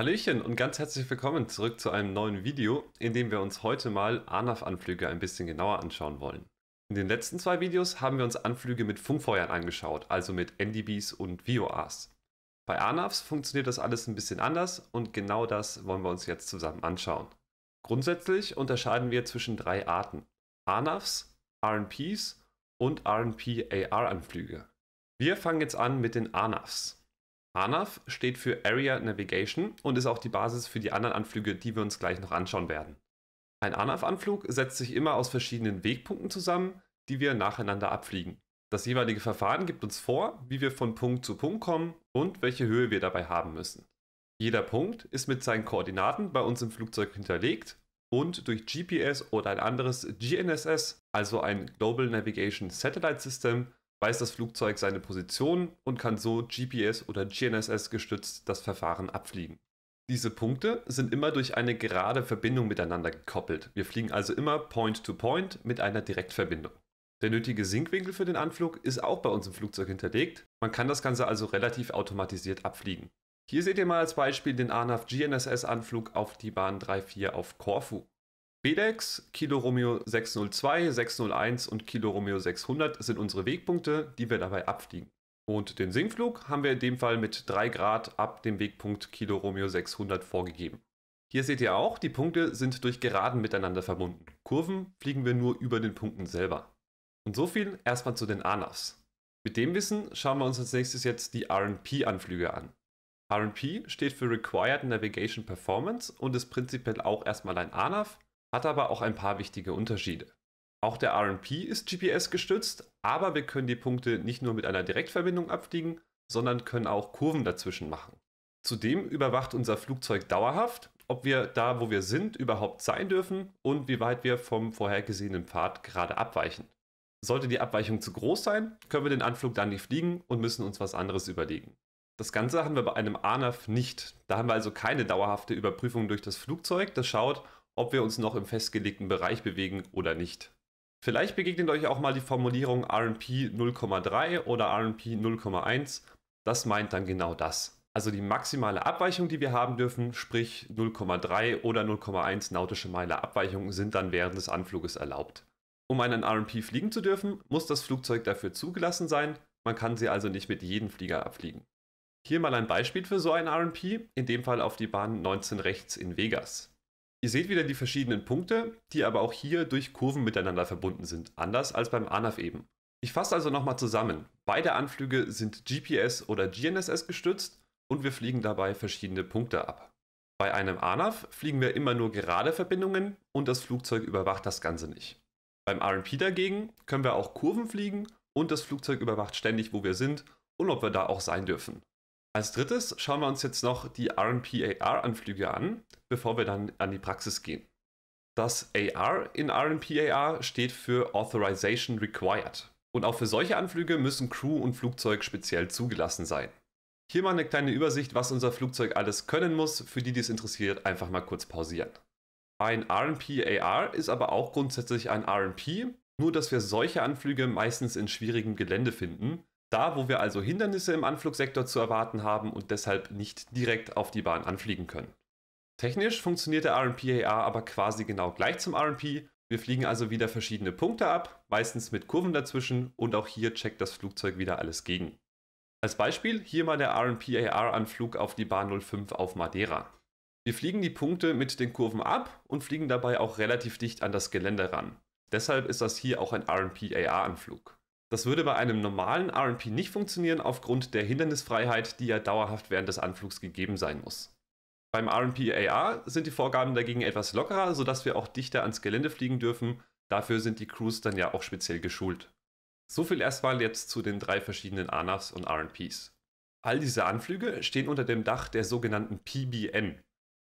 Hallöchen und ganz herzlich willkommen zurück zu einem neuen Video, in dem wir uns heute mal ANAF-Anflüge ein bisschen genauer anschauen wollen. In den letzten zwei Videos haben wir uns Anflüge mit Funkfeuern angeschaut, also mit NDBs und VORs. Bei ANAFs funktioniert das alles ein bisschen anders und genau das wollen wir uns jetzt zusammen anschauen. Grundsätzlich unterscheiden wir zwischen drei Arten. ANAFs, RNPs und RNP-AR-Anflüge. Wir fangen jetzt an mit den ANAFs. ANAV steht für Area Navigation und ist auch die Basis für die anderen Anflüge, die wir uns gleich noch anschauen werden. Ein ANAV-Anflug setzt sich immer aus verschiedenen Wegpunkten zusammen, die wir nacheinander abfliegen. Das jeweilige Verfahren gibt uns vor, wie wir von Punkt zu Punkt kommen und welche Höhe wir dabei haben müssen. Jeder Punkt ist mit seinen Koordinaten bei uns im Flugzeug hinterlegt und durch GPS oder ein anderes GNSS, also ein Global Navigation Satellite System, weiß das Flugzeug seine Position und kann so GPS oder GNSS gestützt das Verfahren abfliegen. Diese Punkte sind immer durch eine gerade Verbindung miteinander gekoppelt. Wir fliegen also immer Point-to-Point -point mit einer Direktverbindung. Der nötige Sinkwinkel für den Anflug ist auch bei uns im Flugzeug hinterlegt. Man kann das Ganze also relativ automatisiert abfliegen. Hier seht ihr mal als Beispiel den ANAV GNSS-Anflug auf die Bahn 34 auf Corfu. BDEX, Kilo Romeo 602, 601 und Kilo Romeo 600 sind unsere Wegpunkte, die wir dabei abfliegen. Und den Sinkflug haben wir in dem Fall mit 3 Grad ab dem Wegpunkt Kilo Romeo 600 vorgegeben. Hier seht ihr auch, die Punkte sind durch Geraden miteinander verbunden. Kurven fliegen wir nur über den Punkten selber. Und so viel erstmal zu den ANAFs. Mit dem Wissen schauen wir uns als nächstes jetzt die RP-Anflüge an. RP steht für Required Navigation Performance und ist prinzipiell auch erstmal ein ANAF, hat aber auch ein paar wichtige Unterschiede. Auch der RP ist GPS gestützt, aber wir können die Punkte nicht nur mit einer Direktverbindung abfliegen, sondern können auch Kurven dazwischen machen. Zudem überwacht unser Flugzeug dauerhaft, ob wir da, wo wir sind, überhaupt sein dürfen und wie weit wir vom vorhergesehenen Pfad gerade abweichen. Sollte die Abweichung zu groß sein, können wir den Anflug dann nicht fliegen und müssen uns was anderes überlegen. Das Ganze haben wir bei einem ANAF nicht. Da haben wir also keine dauerhafte Überprüfung durch das Flugzeug, das schaut, ob wir uns noch im festgelegten Bereich bewegen oder nicht. Vielleicht begegnet euch auch mal die Formulierung RP 0,3 oder RP 0,1. Das meint dann genau das. Also die maximale Abweichung, die wir haben dürfen, sprich 0,3 oder 0,1 nautische Meile Abweichung, sind dann während des Anfluges erlaubt. Um einen RP fliegen zu dürfen, muss das Flugzeug dafür zugelassen sein. Man kann sie also nicht mit jedem Flieger abfliegen. Hier mal ein Beispiel für so ein RP, in dem Fall auf die Bahn 19 rechts in Vegas. Ihr seht wieder die verschiedenen Punkte, die aber auch hier durch Kurven miteinander verbunden sind, anders als beim ANAV eben. Ich fasse also nochmal zusammen. Beide Anflüge sind GPS oder GNSS gestützt und wir fliegen dabei verschiedene Punkte ab. Bei einem ANAV fliegen wir immer nur gerade Verbindungen und das Flugzeug überwacht das Ganze nicht. Beim RP dagegen können wir auch Kurven fliegen und das Flugzeug überwacht ständig, wo wir sind und ob wir da auch sein dürfen. Als drittes schauen wir uns jetzt noch die RNPAR-Anflüge an, bevor wir dann an die Praxis gehen. Das AR in RNPAR steht für Authorization Required. Und auch für solche Anflüge müssen Crew und Flugzeug speziell zugelassen sein. Hier mal eine kleine Übersicht, was unser Flugzeug alles können muss, für die, die es interessiert, einfach mal kurz pausieren. Ein RNP-AR ist aber auch grundsätzlich ein RNP, nur dass wir solche Anflüge meistens in schwierigem Gelände finden da, wo wir also Hindernisse im Anflugsektor zu erwarten haben und deshalb nicht direkt auf die Bahn anfliegen können. Technisch funktioniert der RNP AR aber quasi genau gleich zum RNP. Wir fliegen also wieder verschiedene Punkte ab, meistens mit Kurven dazwischen und auch hier checkt das Flugzeug wieder alles gegen. Als Beispiel hier mal der RNP AR anflug auf die Bahn 05 auf Madeira. Wir fliegen die Punkte mit den Kurven ab und fliegen dabei auch relativ dicht an das Gelände ran. Deshalb ist das hier auch ein RNP AR anflug das würde bei einem normalen RNP nicht funktionieren aufgrund der Hindernisfreiheit, die ja dauerhaft während des Anflugs gegeben sein muss. Beim RNP AR sind die Vorgaben dagegen etwas lockerer, sodass wir auch dichter ans Gelände fliegen dürfen. Dafür sind die Crews dann ja auch speziell geschult. So viel erstmal jetzt zu den drei verschiedenen ANAFs und RNPs. All diese Anflüge stehen unter dem Dach der sogenannten PBN,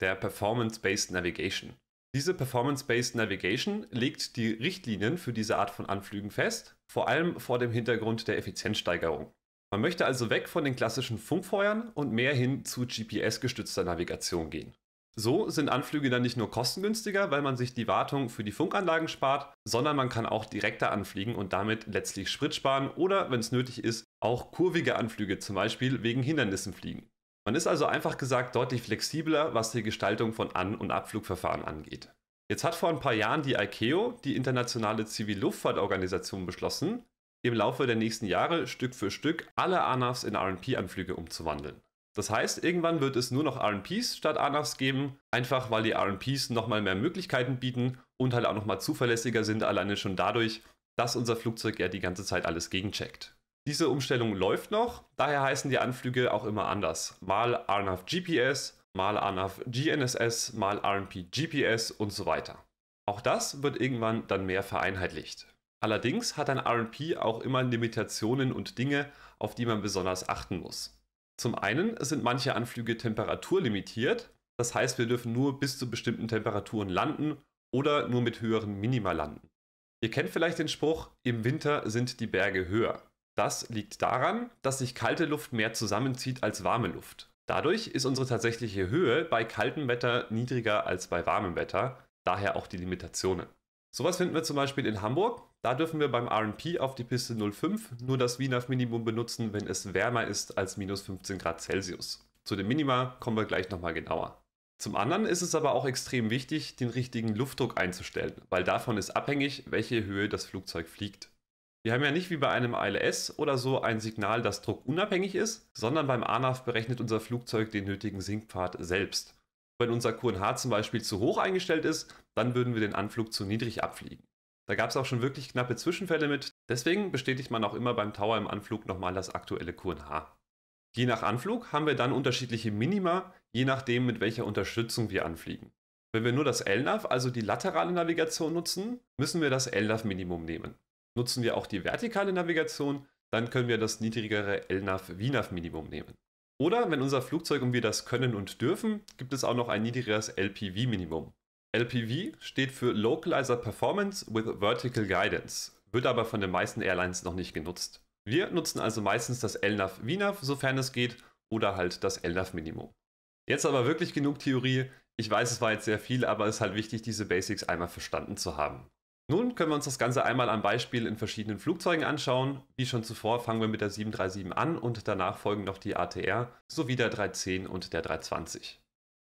der Performance Based Navigation. Diese Performance-Based Navigation legt die Richtlinien für diese Art von Anflügen fest, vor allem vor dem Hintergrund der Effizienzsteigerung. Man möchte also weg von den klassischen Funkfeuern und mehr hin zu GPS-gestützter Navigation gehen. So sind Anflüge dann nicht nur kostengünstiger, weil man sich die Wartung für die Funkanlagen spart, sondern man kann auch direkter anfliegen und damit letztlich Sprit sparen oder, wenn es nötig ist, auch kurvige Anflüge zum Beispiel wegen Hindernissen fliegen. Man ist also einfach gesagt deutlich flexibler, was die Gestaltung von An- und Abflugverfahren angeht. Jetzt hat vor ein paar Jahren die ICAO, die internationale Zivilluftfahrtorganisation, beschlossen, im Laufe der nächsten Jahre Stück für Stück alle ANAFs in RP-Anflüge umzuwandeln. Das heißt, irgendwann wird es nur noch RPs statt ANAFs geben, einfach weil die RPs nochmal mehr Möglichkeiten bieten und halt auch nochmal zuverlässiger sind, alleine schon dadurch, dass unser Flugzeug ja die ganze Zeit alles gegencheckt. Diese Umstellung läuft noch, daher heißen die Anflüge auch immer anders. Mal RNAV GPS, mal RNAV GNSS, mal RNP GPS und so weiter. Auch das wird irgendwann dann mehr vereinheitlicht. Allerdings hat ein RNP auch immer Limitationen und Dinge, auf die man besonders achten muss. Zum einen sind manche Anflüge temperaturlimitiert, das heißt wir dürfen nur bis zu bestimmten Temperaturen landen oder nur mit höheren Minima landen. Ihr kennt vielleicht den Spruch, im Winter sind die Berge höher. Das liegt daran, dass sich kalte Luft mehr zusammenzieht als warme Luft. Dadurch ist unsere tatsächliche Höhe bei kaltem Wetter niedriger als bei warmem Wetter, daher auch die Limitationen. Sowas finden wir zum Beispiel in Hamburg. Da dürfen wir beim RP auf die Piste 05 nur das Wiener Minimum benutzen, wenn es wärmer ist als minus 15 Grad Celsius. Zu den Minima kommen wir gleich nochmal genauer. Zum anderen ist es aber auch extrem wichtig, den richtigen Luftdruck einzustellen, weil davon ist abhängig, welche Höhe das Flugzeug fliegt. Wir haben ja nicht wie bei einem ILS oder so ein Signal, das druckunabhängig ist, sondern beim ANAV berechnet unser Flugzeug den nötigen Sinkpfad selbst. Wenn unser QNH zum Beispiel zu hoch eingestellt ist, dann würden wir den Anflug zu niedrig abfliegen. Da gab es auch schon wirklich knappe Zwischenfälle mit, deswegen bestätigt man auch immer beim Tower im Anflug nochmal das aktuelle QNH. Je nach Anflug haben wir dann unterschiedliche Minima, je nachdem mit welcher Unterstützung wir anfliegen. Wenn wir nur das LNAV, also die laterale Navigation nutzen, müssen wir das LNAV-Minimum nehmen nutzen wir auch die vertikale Navigation, dann können wir das niedrigere LNAV VNAV Minimum nehmen. Oder wenn unser Flugzeug und wir das können und dürfen, gibt es auch noch ein niedrigeres LPV Minimum. LPV steht für Localizer Performance with Vertical Guidance, wird aber von den meisten Airlines noch nicht genutzt. Wir nutzen also meistens das LNAV VNAV, sofern es geht, oder halt das LNAV Minimum. Jetzt aber wirklich genug Theorie. Ich weiß, es war jetzt sehr viel, aber es ist halt wichtig, diese Basics einmal verstanden zu haben. Nun können wir uns das Ganze einmal am Beispiel in verschiedenen Flugzeugen anschauen. Wie schon zuvor fangen wir mit der 737 an und danach folgen noch die ATR sowie der 310 und der 320.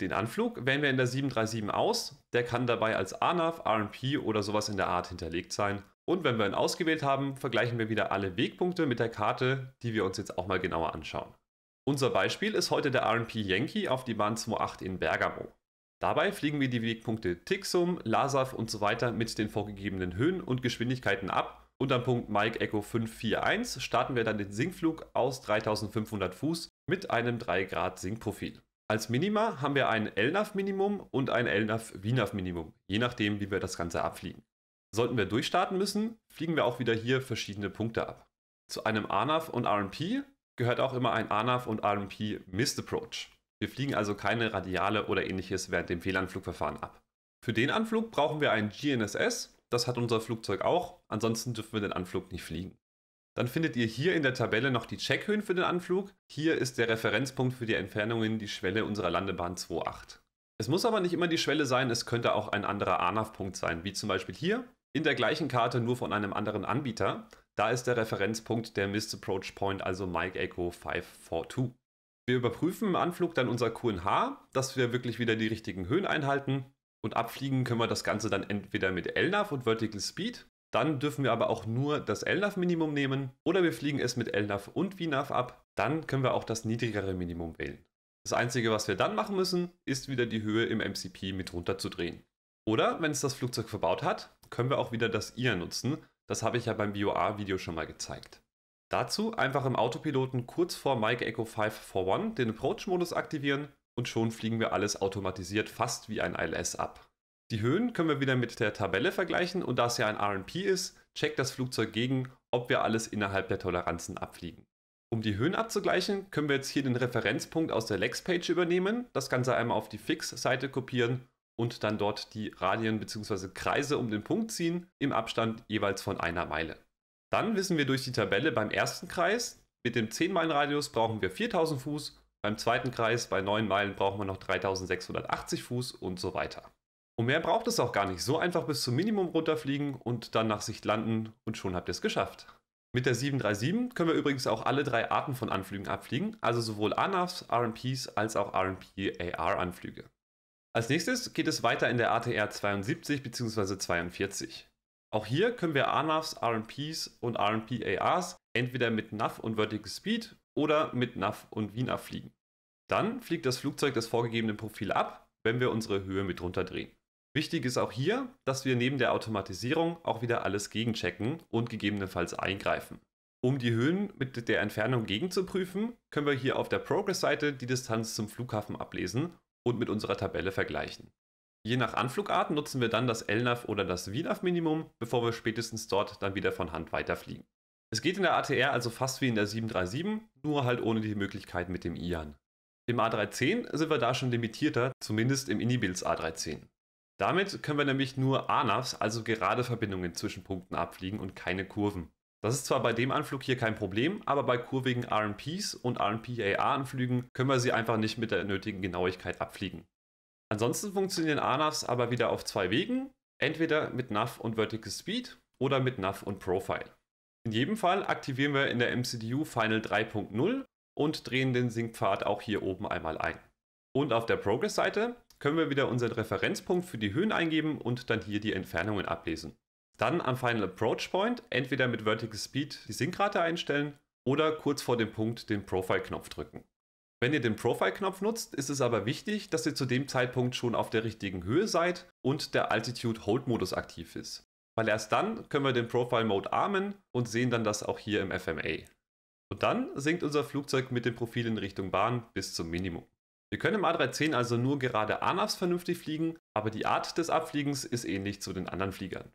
Den Anflug wählen wir in der 737 aus. Der kann dabei als ANAV, RMP oder sowas in der Art hinterlegt sein. Und wenn wir ihn ausgewählt haben, vergleichen wir wieder alle Wegpunkte mit der Karte, die wir uns jetzt auch mal genauer anschauen. Unser Beispiel ist heute der RMP Yankee auf die Bahn 28 in Bergamo. Dabei fliegen wir die Wegpunkte Tixum, Lasav und so weiter mit den vorgegebenen Höhen und Geschwindigkeiten ab und am Punkt Mike Echo 541 starten wir dann den Sinkflug aus 3500 Fuß mit einem 3 Grad Sinkprofil. Als Minima haben wir ein LNAV Minimum und ein LNAV VNAV Minimum, je nachdem wie wir das Ganze abfliegen. Sollten wir durchstarten müssen, fliegen wir auch wieder hier verschiedene Punkte ab. Zu einem ANAV und RMP gehört auch immer ein ANAV und RMP Mist Approach. Wir fliegen also keine Radiale oder ähnliches während dem Fehlanflugverfahren ab. Für den Anflug brauchen wir ein GNSS, das hat unser Flugzeug auch, ansonsten dürfen wir den Anflug nicht fliegen. Dann findet ihr hier in der Tabelle noch die Checkhöhen für den Anflug. Hier ist der Referenzpunkt für die Entfernungen die Schwelle unserer Landebahn 2.8. Es muss aber nicht immer die Schwelle sein, es könnte auch ein anderer ANAV-Punkt sein, wie zum Beispiel hier, in der gleichen Karte nur von einem anderen Anbieter. Da ist der Referenzpunkt der Missed Approach Point, also Mike Echo 542. Wir überprüfen im Anflug dann unser QNH, dass wir wirklich wieder die richtigen Höhen einhalten. Und abfliegen können wir das Ganze dann entweder mit LNAV und Vertical Speed. Dann dürfen wir aber auch nur das LNAV-Minimum nehmen oder wir fliegen es mit LNAV und VNAV ab. Dann können wir auch das niedrigere Minimum wählen. Das Einzige, was wir dann machen müssen, ist wieder die Höhe im MCP mit runterzudrehen. Oder, wenn es das Flugzeug verbaut hat, können wir auch wieder das IR nutzen. Das habe ich ja beim BOA-Video schon mal gezeigt. Dazu einfach im Autopiloten kurz vor Mike Echo 5 for One den Approach-Modus aktivieren und schon fliegen wir alles automatisiert fast wie ein ILS ab. Die Höhen können wir wieder mit der Tabelle vergleichen und da es ja ein RNP ist, checkt das Flugzeug gegen, ob wir alles innerhalb der Toleranzen abfliegen. Um die Höhen abzugleichen, können wir jetzt hier den Referenzpunkt aus der Lex-Page übernehmen, das Ganze einmal auf die Fix-Seite kopieren und dann dort die Radien bzw. Kreise um den Punkt ziehen, im Abstand jeweils von einer Meile. Dann wissen wir durch die Tabelle beim ersten Kreis, mit dem 10 Meilen Radius brauchen wir 4000 Fuß, beim zweiten Kreis bei 9 Meilen brauchen wir noch 3680 Fuß und so weiter. Und mehr braucht es auch gar nicht. So einfach bis zum Minimum runterfliegen und dann nach Sicht landen und schon habt ihr es geschafft. Mit der 737 können wir übrigens auch alle drei Arten von Anflügen abfliegen, also sowohl ANAVs, RMPs als auch RMP-AR-Anflüge. Als nächstes geht es weiter in der ATR 72 bzw. 42. Auch hier können wir RNAVs, RNPs und RNP-ARs entweder mit NAV und Vertical Speed oder mit NAV und VNAV fliegen. Dann fliegt das Flugzeug das vorgegebene Profil ab, wenn wir unsere Höhe mit runterdrehen. Wichtig ist auch hier, dass wir neben der Automatisierung auch wieder alles gegenchecken und gegebenenfalls eingreifen. Um die Höhen mit der Entfernung gegenzuprüfen, können wir hier auf der Progress-Seite die Distanz zum Flughafen ablesen und mit unserer Tabelle vergleichen. Je nach Anflugart nutzen wir dann das LNAV oder das VNAV-Minimum, bevor wir spätestens dort dann wieder von Hand weiterfliegen. Es geht in der ATR also fast wie in der 737, nur halt ohne die Möglichkeit mit dem IAN. Im A310 sind wir da schon limitierter, zumindest im Inibils A310. Damit können wir nämlich nur ANAVs, also gerade Verbindungen zwischen Punkten abfliegen und keine Kurven. Das ist zwar bei dem Anflug hier kein Problem, aber bei kurvigen RMPs und RMPAA-Anflügen können wir sie einfach nicht mit der nötigen Genauigkeit abfliegen. Ansonsten funktionieren ANAVs aber wieder auf zwei Wegen, entweder mit NAV und Vertical Speed oder mit NAV und Profile. In jedem Fall aktivieren wir in der MCDU Final 3.0 und drehen den Sinkpfad auch hier oben einmal ein. Und auf der Progress-Seite können wir wieder unseren Referenzpunkt für die Höhen eingeben und dann hier die Entfernungen ablesen. Dann am Final Approach Point entweder mit Vertical Speed die Sinkrate einstellen oder kurz vor dem Punkt den Profile-Knopf drücken. Wenn ihr den Profile-Knopf nutzt, ist es aber wichtig, dass ihr zu dem Zeitpunkt schon auf der richtigen Höhe seid und der Altitude Hold-Modus aktiv ist. Weil erst dann können wir den Profile-Mode armen und sehen dann das auch hier im FMA. Und dann sinkt unser Flugzeug mit dem Profil in Richtung Bahn bis zum Minimum. Wir können im A310 also nur gerade ANAFs vernünftig fliegen, aber die Art des Abfliegens ist ähnlich zu den anderen Fliegern.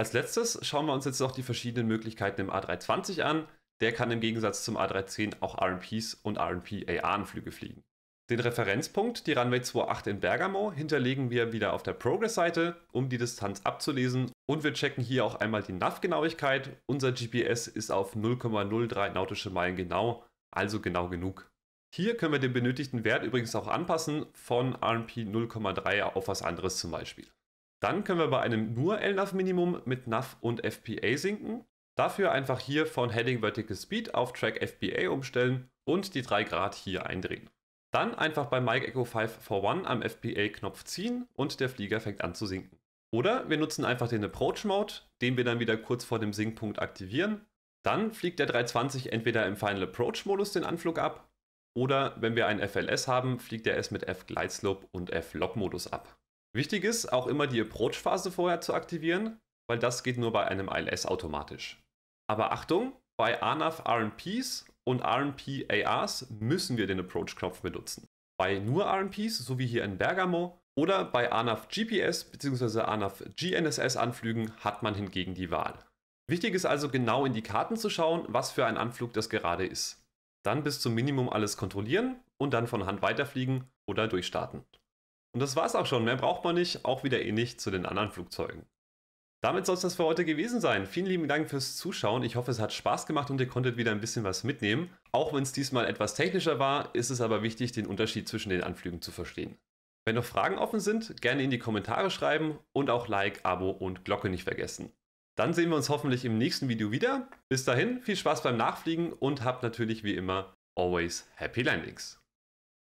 Als letztes schauen wir uns jetzt noch die verschiedenen Möglichkeiten im A320 an, der kann im Gegensatz zum A310 auch RMPs und RMP-A-Anflüge fliegen. Den Referenzpunkt, die Runway 28 in Bergamo, hinterlegen wir wieder auf der Progress-Seite, um die Distanz abzulesen und wir checken hier auch einmal die Nav-Genauigkeit. Unser GPS ist auf 0,03 nautische Meilen genau, also genau genug. Hier können wir den benötigten Wert übrigens auch anpassen, von RMP 0,3 auf was anderes zum Beispiel. Dann können wir bei einem nur LNAV-Minimum mit NAV und FPA sinken Dafür einfach hier von Heading Vertical Speed auf Track FBA umstellen und die 3 Grad hier eindrehen. Dann einfach bei Mike Echo 5 for 1 am FBA-Knopf ziehen und der Flieger fängt an zu sinken. Oder wir nutzen einfach den Approach Mode, den wir dann wieder kurz vor dem Sinkpunkt aktivieren. Dann fliegt der 320 entweder im Final Approach Modus den Anflug ab oder wenn wir einen FLS haben, fliegt er es mit F Glide Slope und F Lock Modus ab. Wichtig ist, auch immer die Approach Phase vorher zu aktivieren, weil das geht nur bei einem ILS automatisch. Aber Achtung, bei ANAF RMPs und RMP ARs müssen wir den Approach-Knopf benutzen. Bei nur RMPs, so wie hier in Bergamo, oder bei ANAF GPS bzw. ANAF GNSS-Anflügen hat man hingegen die Wahl. Wichtig ist also genau in die Karten zu schauen, was für ein Anflug das gerade ist. Dann bis zum Minimum alles kontrollieren und dann von Hand weiterfliegen oder durchstarten. Und das war's auch schon, mehr braucht man nicht, auch wieder ähnlich eh zu den anderen Flugzeugen. Damit soll es das für heute gewesen sein. Vielen lieben Dank fürs Zuschauen. Ich hoffe, es hat Spaß gemacht und ihr konntet wieder ein bisschen was mitnehmen. Auch wenn es diesmal etwas technischer war, ist es aber wichtig, den Unterschied zwischen den Anflügen zu verstehen. Wenn noch Fragen offen sind, gerne in die Kommentare schreiben und auch Like, Abo und Glocke nicht vergessen. Dann sehen wir uns hoffentlich im nächsten Video wieder. Bis dahin, viel Spaß beim Nachfliegen und habt natürlich wie immer always happy landings.